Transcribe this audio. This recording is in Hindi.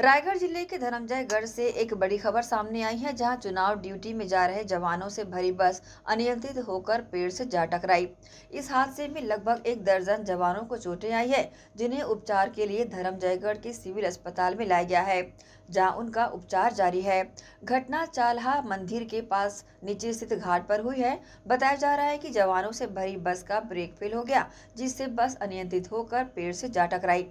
रायगढ़ जिले के धर्मजयगढ़ से एक बड़ी खबर सामने आई है जहां चुनाव ड्यूटी में जा रहे जवानों से भरी बस अनियंत्रित होकर पेड़ से जा टकराई इस हादसे में लगभग एक दर्जन जवानों को चोटें आई है जिन्हें उपचार के लिए धर्मजयगढ़ के सिविल अस्पताल में लाया गया है जहां उनका उपचार जारी है घटना चालहा मंदिर के पास नीचे स्थित घाट पर हुई है बताया जा रहा है की जवानों से भरी बस का ब्रेक फेल हो गया जिससे बस अनियंत्रित होकर पेड़ से जा टकराई